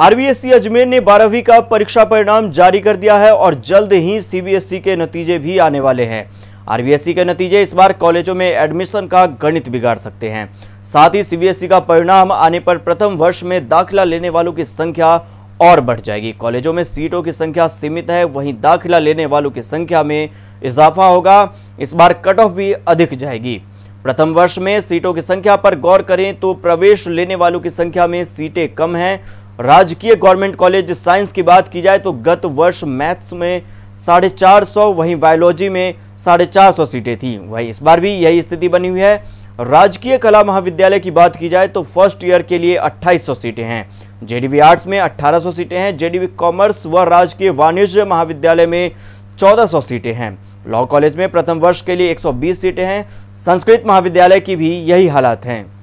RBSC Ajmer ने बारहवीं का परीक्षा परिणाम जारी कर दिया है और जल्द ही सीबीएसई के नतीजे भी आने वाले हैं आरबीएससी के नतीजे इस बार कॉलेजों में एडमिशन का गणित बिगाड़ सकते हैं साथ ही सीबीएसई का परिणाम आने पर प्रथम वर्ष में दाखिला लेने वालों की संख्या और बढ़ जाएगी कॉलेजों में सीटों की संख्या सीमित है वहीं दाखिला लेने वालों की संख्या में इजाफा होगा इस बार कट ऑफ भी अधिक जाएगी प्रथम वर्ष में सीटों की संख्या पर गौर करें तो प्रवेश लेने वालों की संख्या में सीटें कम हैं राजकीय गवर्नमेंट कॉलेज साइंस की बात की जाए तो गत वर्ष मैथ्स में साढ़े चार सौ वहीं बायोलॉजी में साढ़े चार सौ सीटें थी वहीं इस बार भी यही स्थिति बनी हुई है राजकीय कला महाविद्यालय की बात की जाए तो फर्स्ट ईयर के लिए 2800 सीटें हैं जेडीवी आर्ट्स में 1800 सीटें हैं जेडीवी कॉमर्स व राजकीय वाणिज्य महाविद्यालय में 1400 सीटें हैं लॉ कॉलेज में प्रथम वर्ष के लिए 120 सीटें हैं संस्कृत महाविद्यालय की भी यही हालात हैं